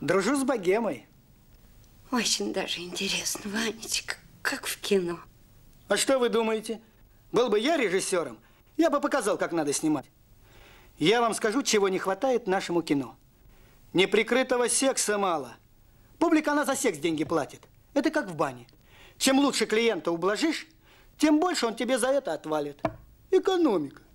Дружу с богемой. Очень даже интересно, Ванечка, как в кино. А что вы думаете? Был бы я режиссером, я бы показал, как надо снимать. Я вам скажу, чего не хватает нашему кино. Неприкрытого секса мало. Публика, она за секс деньги платит. Это как в бане. Чем лучше клиента ублажишь, тем больше он тебе за это отвалит. Экономика.